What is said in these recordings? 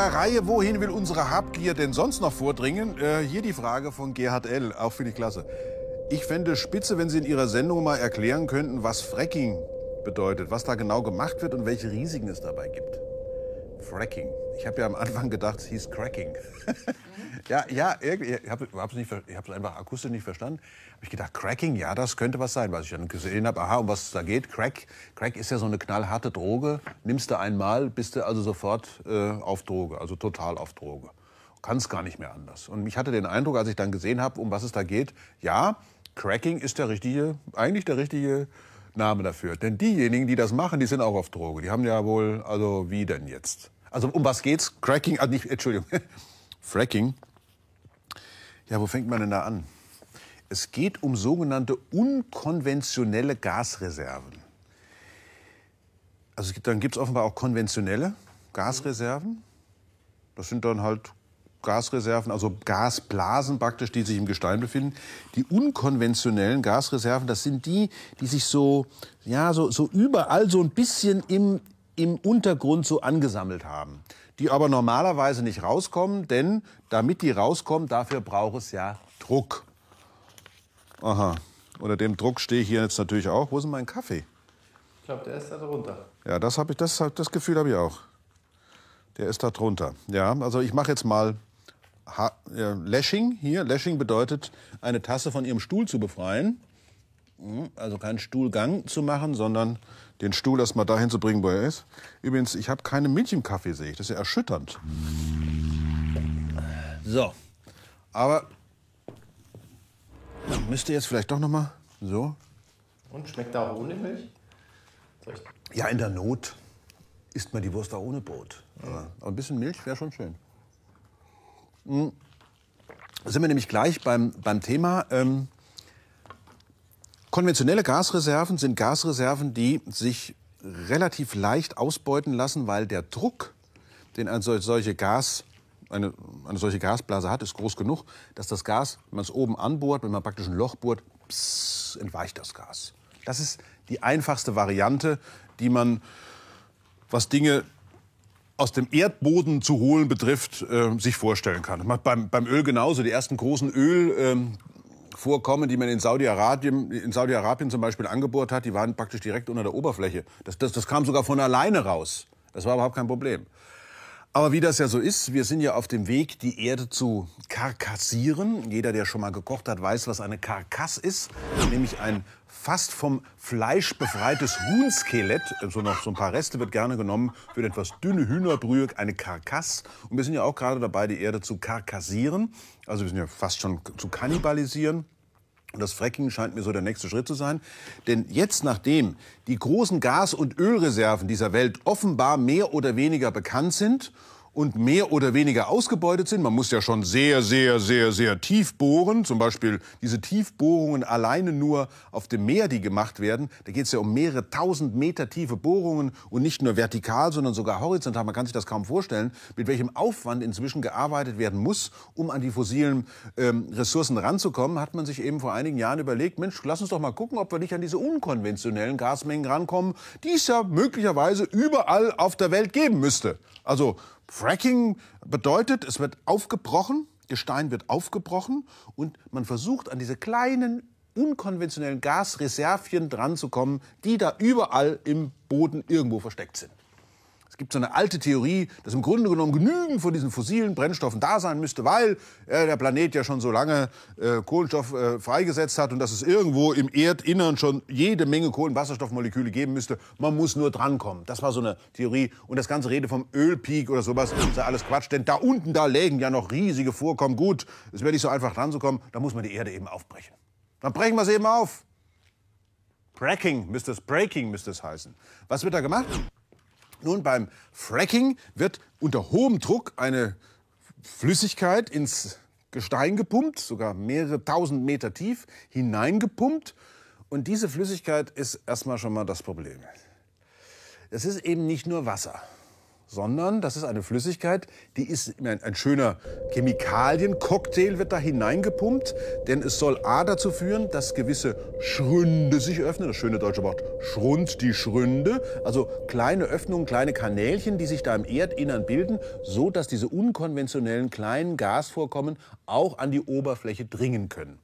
unserer Reihe, wohin will unsere Habgier denn sonst noch vordringen? Äh, hier die Frage von Gerhard L., auch finde ich klasse. Ich fände spitze, wenn Sie in Ihrer Sendung mal erklären könnten, was Fracking bedeutet, was da genau gemacht wird und welche Risiken es dabei gibt. Fracking. Ich habe ja am Anfang gedacht, es hieß Cracking. Ja, ja, irgendwie, ich habe es einfach akustisch nicht verstanden. Hab ich gedacht, Cracking, ja, das könnte was sein, was ich dann gesehen habe. Aha, um was es da geht. Crack, Crack ist ja so eine knallharte Droge. Nimmst du einmal, bist du also sofort äh, auf Droge, also total auf Droge. Kannst gar nicht mehr anders. Und ich hatte den Eindruck, als ich dann gesehen habe, um was es da geht, ja, Cracking ist der richtige, eigentlich der richtige Name dafür. Denn diejenigen, die das machen, die sind auch auf Droge. Die haben ja wohl, also wie denn jetzt? Also um was geht's? Cracking, also nicht, Entschuldigung, Fracking. Ja, wo fängt man denn da an? Es geht um sogenannte unkonventionelle Gasreserven. Also dann gibt es offenbar auch konventionelle Gasreserven. Das sind dann halt Gasreserven, also Gasblasen praktisch, die sich im Gestein befinden. Die unkonventionellen Gasreserven, das sind die, die sich so, ja, so, so überall so ein bisschen im, im Untergrund so angesammelt haben die aber normalerweise nicht rauskommen, denn damit die rauskommen, dafür braucht es ja Druck. Aha, unter dem Druck stehe ich hier jetzt natürlich auch. Wo ist denn mein Kaffee? Ich glaube, der ist da drunter. Ja, das, hab ich, das, das Gefühl habe ich auch. Der ist da drunter. Ja, also ich mache jetzt mal ha äh, Lashing hier. Lashing bedeutet, eine Tasse von ihrem Stuhl zu befreien. Hm, also keinen Stuhlgang zu machen, sondern den Stuhl erstmal dahin zu bringen, wo er ist. Übrigens, ich habe keine Milch im Kaffee, sehe ich. Das ist ja erschütternd. So. Aber müsste jetzt vielleicht doch noch mal so. Und schmeckt da auch ohne Milch? Ja, in der Not isst man die Wurst auch ohne Brot. Aber ein bisschen Milch wäre schon schön. Hm. Da sind wir nämlich gleich beim, beim Thema. Ähm, Konventionelle Gasreserven sind Gasreserven, die sich relativ leicht ausbeuten lassen, weil der Druck, den eine solche, Gas, eine, eine solche Gasblase hat, ist groß genug, dass das Gas, wenn man es oben anbohrt, wenn man praktisch ein Loch bohrt, pss, entweicht das Gas. Das ist die einfachste Variante, die man, was Dinge aus dem Erdboden zu holen betrifft, äh, sich vorstellen kann. Beim, beim Öl genauso. Die ersten großen Öl, ähm, vorkommen, die man in Saudi-Arabien in Saudi -Arabien zum Beispiel angebohrt hat, die waren praktisch direkt unter der Oberfläche. Das, das, das kam sogar von alleine raus. Das war überhaupt kein Problem. Aber wie das ja so ist, wir sind ja auf dem Weg, die Erde zu karkassieren. Jeder, der schon mal gekocht hat, weiß, was eine Karkass ist, nämlich ein fast vom Fleisch befreites Huhnskelett, so noch so ein paar Reste wird gerne genommen, für eine etwas dünne Hühnerbrühe, eine Karkass. Und wir sind ja auch gerade dabei, die Erde zu karkassieren. Also wir sind ja fast schon zu kannibalisieren. Und das Fracking scheint mir so der nächste Schritt zu sein. Denn jetzt, nachdem die großen Gas- und Ölreserven dieser Welt offenbar mehr oder weniger bekannt sind und mehr oder weniger ausgebeutet sind. Man muss ja schon sehr, sehr, sehr, sehr tief bohren. Zum Beispiel diese Tiefbohrungen alleine nur auf dem Meer, die gemacht werden. Da geht es ja um mehrere tausend Meter tiefe Bohrungen und nicht nur vertikal, sondern sogar horizontal. Man kann sich das kaum vorstellen, mit welchem Aufwand inzwischen gearbeitet werden muss, um an die fossilen ähm, Ressourcen ranzukommen. Hat man sich eben vor einigen Jahren überlegt, Mensch, lass uns doch mal gucken, ob wir nicht an diese unkonventionellen Gasmengen rankommen, die es ja möglicherweise überall auf der Welt geben müsste. Also Fracking bedeutet, es wird aufgebrochen, Gestein wird aufgebrochen und man versucht an diese kleinen unkonventionellen Gasreservien dranzukommen, die da überall im Boden irgendwo versteckt sind gibt so eine alte Theorie, dass im Grunde genommen genügend von diesen fossilen Brennstoffen da sein müsste, weil äh, der Planet ja schon so lange äh, Kohlenstoff äh, freigesetzt hat und dass es irgendwo im Erdinnern schon jede Menge Kohlenwasserstoffmoleküle geben müsste. Man muss nur drankommen. Das war so eine Theorie. Und das ganze Rede vom Ölpeak oder sowas ist ja alles Quatsch. Denn da unten, da lägen ja noch riesige Vorkommen. Gut, es wäre nicht so einfach ranzukommen. Da muss man die Erde eben aufbrechen. Dann brechen wir es eben auf. Bracking müsste es, Breaking müsste es heißen. Was wird da gemacht? Nun, beim Fracking wird unter hohem Druck eine Flüssigkeit ins Gestein gepumpt, sogar mehrere tausend Meter tief hineingepumpt. Und diese Flüssigkeit ist erstmal schon mal das Problem. Es ist eben nicht nur Wasser sondern das ist eine Flüssigkeit, die ist ein, ein schöner Chemikaliencocktail wird da hineingepumpt, denn es soll A dazu führen, dass gewisse Schründe sich öffnen, das schöne deutsche Wort Schrund, die Schründe, also kleine Öffnungen, kleine Kanälchen, die sich da im Erdinnern bilden, so dass diese unkonventionellen kleinen Gasvorkommen auch an die Oberfläche dringen können.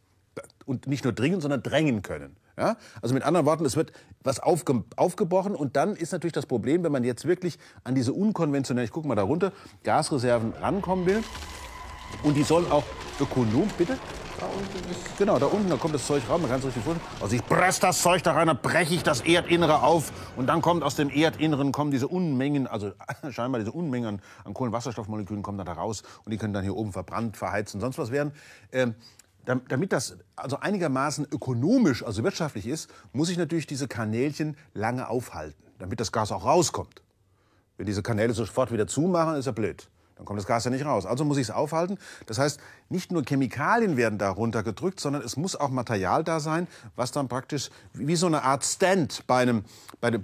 Und nicht nur dringen, sondern drängen können. Ja? Also mit anderen Worten, es wird was aufge aufgebrochen und dann ist natürlich das Problem, wenn man jetzt wirklich an diese unkonventionellen, ich gucke mal da Gasreserven rankommen will und die sollen auch ökonom, bitte? Da genau, da unten, da kommt das Zeug raus, man kann es richtig vorstellen. Also ich presse das Zeug da rein, dann breche ich das Erdinnere auf und dann kommt aus dem Erdinneren kommen diese Unmengen, also scheinbar diese Unmengen an, an Kohlenwasserstoffmolekülen kommen dann da raus und die können dann hier oben verbrannt, verheizt und sonst was werden. Ähm, damit das also einigermaßen ökonomisch, also wirtschaftlich ist, muss ich natürlich diese Kanälchen lange aufhalten, damit das Gas auch rauskommt. Wenn diese Kanäle sofort wieder zumachen, ist ja blöd. Dann kommt das Gas ja nicht raus. Also muss ich es aufhalten. Das heißt, nicht nur Chemikalien werden da runtergedrückt, sondern es muss auch Material da sein, was dann praktisch wie so eine Art Stand bei, einem, bei, de,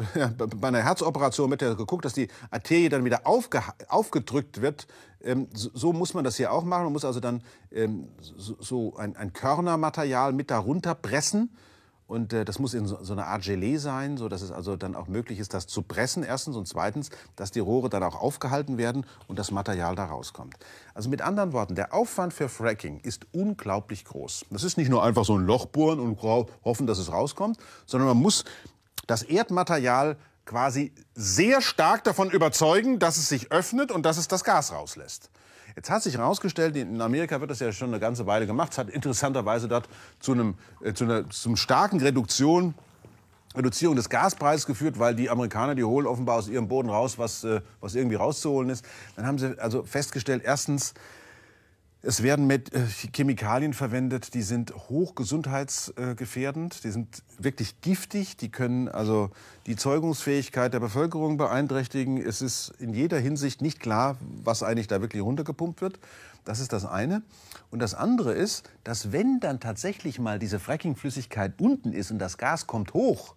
bei einer Herzoperation wird ja geguckt, dass die Arterie dann wieder aufge, aufgedrückt wird. Ähm, so, so, muss man das hier auch machen. Man muss also dann ähm, so, so ein, ein Körnermaterial mit darunter pressen. Und äh, das muss in so, so einer Art Gelee sein, sodass es also dann auch möglich ist, das zu pressen erstens und zweitens, dass die Rohre dann auch aufgehalten werden und das Material da rauskommt. Also mit anderen Worten, der Aufwand für Fracking ist unglaublich groß. Das ist nicht nur einfach so ein Loch bohren und hoffen, dass es rauskommt, sondern man muss das Erdmaterial quasi sehr stark davon überzeugen, dass es sich öffnet und dass es das Gas rauslässt. Jetzt hat sich herausgestellt, in Amerika wird das ja schon eine ganze Weile gemacht, es hat interessanterweise dort zu, einem, äh, zu einer zum starken Reduktion Reduzierung des Gaspreises geführt, weil die Amerikaner, die holen offenbar aus ihrem Boden raus, was, äh, was irgendwie rauszuholen ist. Dann haben sie also festgestellt, erstens, es werden mit äh, Chemikalien verwendet, die sind hochgesundheitsgefährdend, die sind wirklich giftig, die können also die Zeugungsfähigkeit der Bevölkerung beeinträchtigen. Es ist in jeder Hinsicht nicht klar, was eigentlich da wirklich runtergepumpt wird. Das ist das eine. Und das andere ist, dass wenn dann tatsächlich mal diese Frackingflüssigkeit unten ist und das Gas kommt hoch,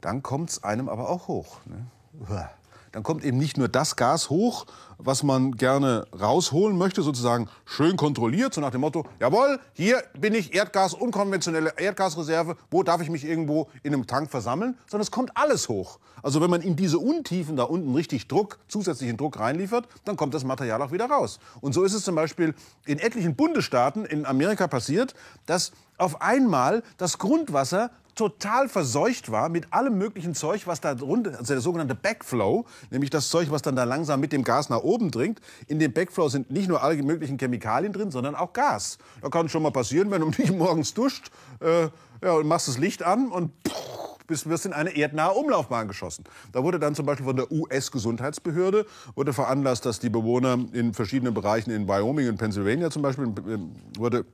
dann kommt es einem aber auch hoch. Ne? dann kommt eben nicht nur das Gas hoch, was man gerne rausholen möchte, sozusagen schön kontrolliert, so nach dem Motto, jawohl, hier bin ich Erdgas, unkonventionelle Erdgasreserve, wo darf ich mich irgendwo in einem Tank versammeln, sondern es kommt alles hoch. Also wenn man in diese Untiefen da unten richtig Druck, zusätzlichen Druck reinliefert, dann kommt das Material auch wieder raus. Und so ist es zum Beispiel in etlichen Bundesstaaten in Amerika passiert, dass auf einmal das Grundwasser total verseucht war mit allem möglichen Zeug, was da drunter, also der sogenannte Backflow, nämlich das Zeug, was dann da langsam mit dem Gas nach oben dringt. In dem Backflow sind nicht nur alle möglichen Chemikalien drin, sondern auch Gas. Da kann schon mal passieren, wenn du dich morgens duscht, äh, ja, und machst das Licht an und pff, wirst in eine erdnahe Umlaufbahn geschossen. Da wurde dann zum Beispiel von der US-Gesundheitsbehörde wurde veranlasst, dass die Bewohner in verschiedenen Bereichen in Wyoming und Pennsylvania zum Beispiel ähm, wurde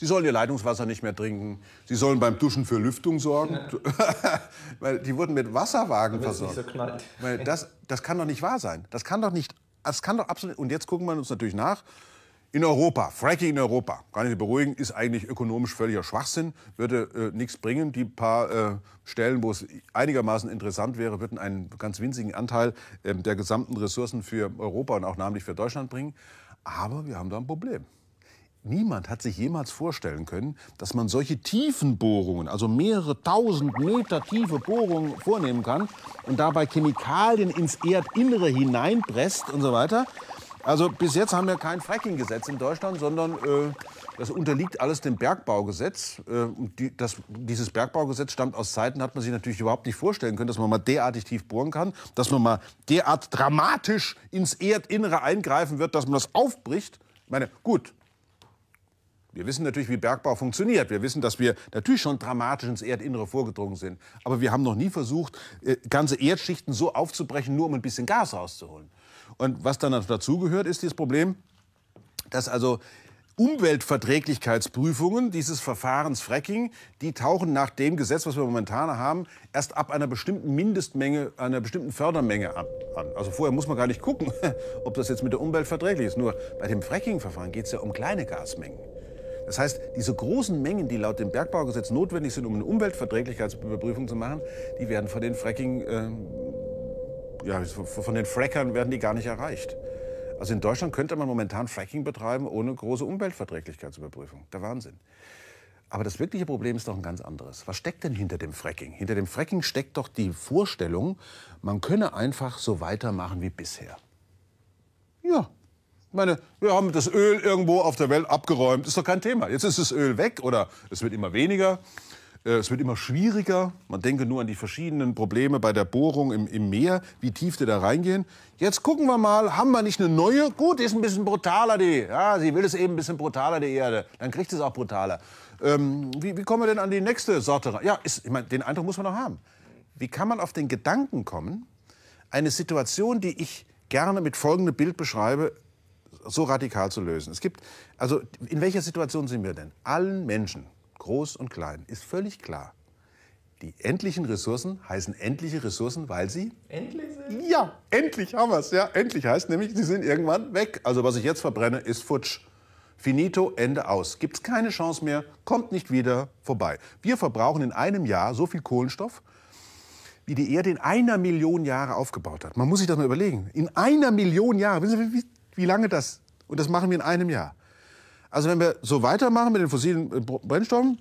Sie sollen ihr Leitungswasser nicht mehr trinken. Sie sollen beim Duschen für Lüftung sorgen. Ja. Weil die wurden mit Wasserwagen Damit versorgt. Nicht so knallt. Weil das, das kann doch nicht wahr sein. Das kann doch nicht. Das kann doch absolut. Und jetzt gucken wir uns natürlich nach. In Europa, Fracking in Europa, kann ich beruhigen, ist eigentlich ökonomisch völliger Schwachsinn, würde äh, nichts bringen. Die paar äh, Stellen, wo es einigermaßen interessant wäre, würden einen ganz winzigen Anteil äh, der gesamten Ressourcen für Europa und auch namentlich für Deutschland bringen. Aber wir haben da ein Problem. Niemand hat sich jemals vorstellen können, dass man solche tiefen Bohrungen, also mehrere tausend Meter tiefe Bohrungen vornehmen kann und dabei Chemikalien ins Erdinnere hineinpresst und so weiter. Also bis jetzt haben wir kein Fracking-Gesetz in Deutschland, sondern äh, das unterliegt alles dem Bergbaugesetz. Äh, die, das, dieses Bergbaugesetz stammt aus Zeiten, hat man sich natürlich überhaupt nicht vorstellen können, dass man mal derartig tief bohren kann, dass man mal derart dramatisch ins Erdinnere eingreifen wird, dass man das aufbricht. Ich meine, gut, wir wissen natürlich, wie Bergbau funktioniert. Wir wissen, dass wir natürlich schon dramatisch ins Erdinnere vorgedrungen sind. Aber wir haben noch nie versucht, äh, ganze Erdschichten so aufzubrechen, nur um ein bisschen Gas rauszuholen. Und was dann dazugehört, ist das Problem, dass also Umweltverträglichkeitsprüfungen dieses Verfahrens Fracking, die tauchen nach dem Gesetz, was wir momentan haben, erst ab einer bestimmten Mindestmenge, einer bestimmten Fördermenge an. Also vorher muss man gar nicht gucken, ob das jetzt mit der Umwelt verträglich ist. Nur bei dem Fracking-Verfahren geht es ja um kleine Gasmengen. Das heißt, diese großen Mengen, die laut dem Bergbaugesetz notwendig sind, um eine Umweltverträglichkeitsüberprüfung zu machen, die werden von den Fracking, äh, ja, von den Frackern werden die gar nicht erreicht. Also in Deutschland könnte man momentan Fracking betreiben ohne große Umweltverträglichkeitsüberprüfung. Der Wahnsinn. Aber das wirkliche Problem ist doch ein ganz anderes. Was steckt denn hinter dem Fracking? Hinter dem Fracking steckt doch die Vorstellung, man könne einfach so weitermachen wie bisher. Ja, ich meine, wir haben das Öl irgendwo auf der Welt abgeräumt, ist doch kein Thema. Jetzt ist das Öl weg oder es wird immer weniger, äh, es wird immer schwieriger. Man denke nur an die verschiedenen Probleme bei der Bohrung im, im Meer, wie tief die da reingehen. Jetzt gucken wir mal, haben wir nicht eine neue? Gut, die ist ein bisschen brutaler, die. Ja, sie will es eben ein bisschen brutaler, die Erde. Dann kriegt es auch brutaler. Ähm, wie, wie, kommen wir denn an die nächste Sorte ran? Ja, ist, ich meine, den Eindruck muss man noch haben. Wie kann man auf den Gedanken kommen, eine Situation, die ich gerne mit folgendem Bild beschreibe, so radikal zu lösen. Es gibt, also in welcher Situation sind wir denn? Allen Menschen, groß und klein, ist völlig klar, die endlichen Ressourcen heißen endliche Ressourcen, weil sie endlich sind. Ja, endlich haben wir es. Ja, endlich heißt nämlich, sie sind irgendwann weg. Also was ich jetzt verbrenne, ist futsch. Finito, Ende aus. Gibt es keine Chance mehr, kommt nicht wieder vorbei. Wir verbrauchen in einem Jahr so viel Kohlenstoff, wie die Erde in einer Million Jahre aufgebaut hat. Man muss sich das mal überlegen. In einer Million Jahre. Wissen Sie, wie wie lange das. Und das machen wir in einem Jahr. Also wenn wir so weitermachen mit den fossilen äh, Brennstoffen,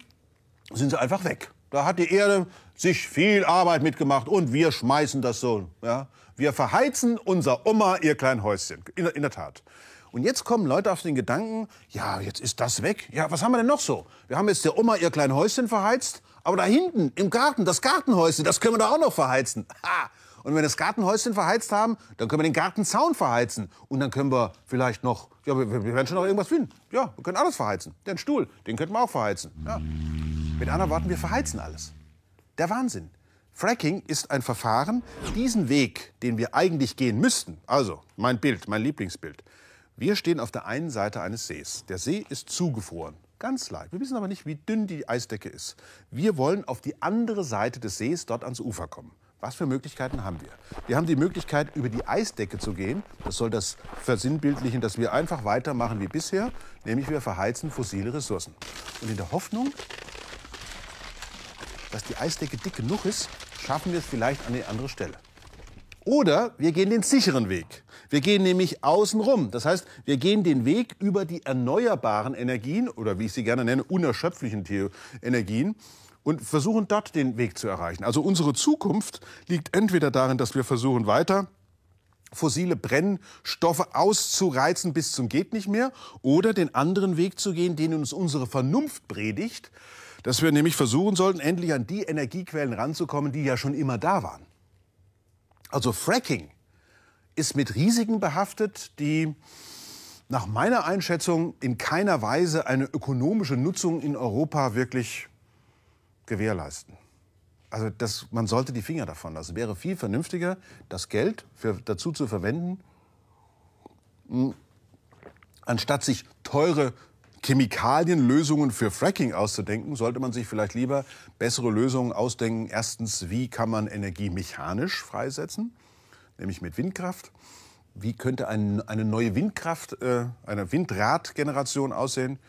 sind sie einfach weg. Da hat die Erde sich viel Arbeit mitgemacht und wir schmeißen das so. Ja? Wir verheizen unser Oma ihr klein Häuschen. In, in der Tat. Und jetzt kommen Leute auf den Gedanken, ja, jetzt ist das weg. Ja, was haben wir denn noch so? Wir haben jetzt der Oma ihr klein Häuschen verheizt, aber da hinten im Garten, das Gartenhäuschen, das können wir da auch noch verheizen. Ha! Und wenn wir das Gartenhäuschen verheizt haben, dann können wir den Gartenzaun verheizen. Und dann können wir vielleicht noch, ja, wir, wir werden schon noch irgendwas finden. Ja, wir können alles verheizen. Den Stuhl, den könnten wir auch verheizen. Ja. Mit anderen Worten, wir verheizen alles. Der Wahnsinn. Fracking ist ein Verfahren, diesen Weg, den wir eigentlich gehen müssten, also mein Bild, mein Lieblingsbild. Wir stehen auf der einen Seite eines Sees. Der See ist zugefroren, ganz leicht. Wir wissen aber nicht, wie dünn die Eisdecke ist. Wir wollen auf die andere Seite des Sees dort ans Ufer kommen. Was für Möglichkeiten haben wir? Wir haben die Möglichkeit, über die Eisdecke zu gehen. Das soll das versinnbildlichen, dass wir einfach weitermachen wie bisher, nämlich wir verheizen fossile Ressourcen. Und in der Hoffnung, dass die Eisdecke dick genug ist, schaffen wir es vielleicht an eine andere Stelle. Oder wir gehen den sicheren Weg. Wir gehen nämlich außenrum. Das heißt, wir gehen den Weg über die erneuerbaren Energien oder wie ich sie gerne nenne, unerschöpflichen Energien und versuchen dort den Weg zu erreichen. Also unsere Zukunft liegt entweder darin, dass wir versuchen weiter fossile Brennstoffe auszureizen bis zum geht nicht mehr oder den anderen Weg zu gehen, den uns unsere Vernunft predigt, dass wir nämlich versuchen sollten, endlich an die Energiequellen ranzukommen, die ja schon immer da waren. Also Fracking ist mit Risiken behaftet, die nach meiner Einschätzung in keiner Weise eine ökonomische Nutzung in Europa wirklich gewährleisten. Also das, man sollte die Finger davon lassen. Es Wäre viel vernünftiger, das Geld für, dazu zu verwenden, mh, hm, anstatt sich teure Chemikalienlösungen für Fracking auszudenken, sollte man sich vielleicht lieber bessere Lösungen ausdenken. Erstens, wie kann man Energie mechanisch freisetzen, nämlich mit Windkraft. Wie könnte ein, eine neue Windkraft, äh, eine Windradgeneration aussehen?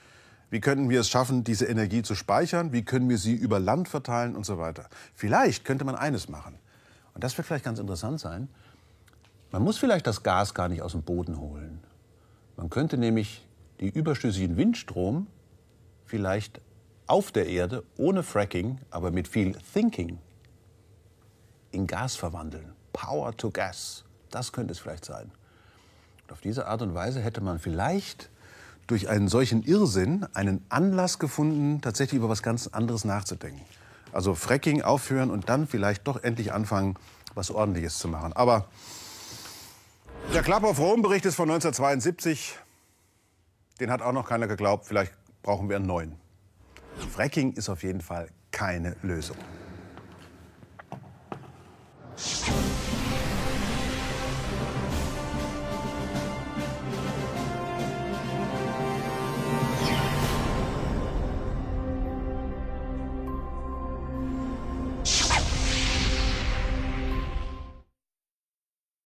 Wie könnten wir es schaffen, diese Energie zu speichern? Wie können wir sie über Land verteilen und so weiter? Vielleicht könnte man eines machen. Und das wird vielleicht ganz interessant sein. Man muss vielleicht das Gas gar nicht aus dem Boden holen. Man könnte nämlich die überschüssigen Windstrom vielleicht auf der Erde, ohne Fracking, aber mit viel Thinking, in Gas verwandeln. Power to Gas. Das könnte es vielleicht sein. Und auf diese Art und Weise hätte man vielleicht durch einen solchen Irrsinn einen Anlass gefunden, tatsächlich über was ganz anderes nachzudenken. Also Fracking aufhören und dann vielleicht doch endlich anfangen, was Ordentliches zu machen. Aber der Club of Rome-Bericht ist von 1972. Den hat auch noch keiner geglaubt. Vielleicht brauchen wir einen neuen. Fracking ist auf jeden Fall keine Lösung.